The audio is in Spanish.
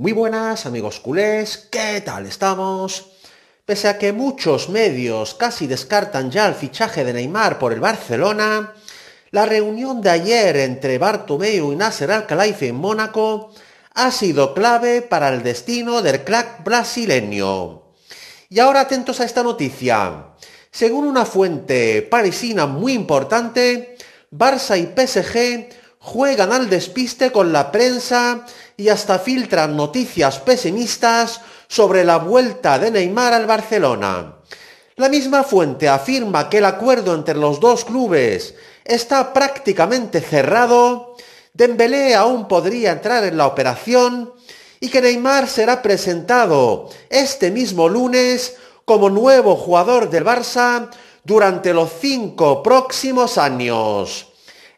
Muy buenas amigos culés, ¿qué tal estamos? Pese a que muchos medios casi descartan ya el fichaje de Neymar por el Barcelona, la reunión de ayer entre Bartomeu y Nasser Al-Khelaifi en Mónaco ha sido clave para el destino del crack brasileño. Y ahora atentos a esta noticia. Según una fuente parisina muy importante, Barça y PSG juegan al despiste con la prensa y hasta filtran noticias pesimistas sobre la vuelta de Neymar al Barcelona. La misma fuente afirma que el acuerdo entre los dos clubes está prácticamente cerrado, Dembélé aún podría entrar en la operación y que Neymar será presentado este mismo lunes como nuevo jugador del Barça durante los cinco próximos años.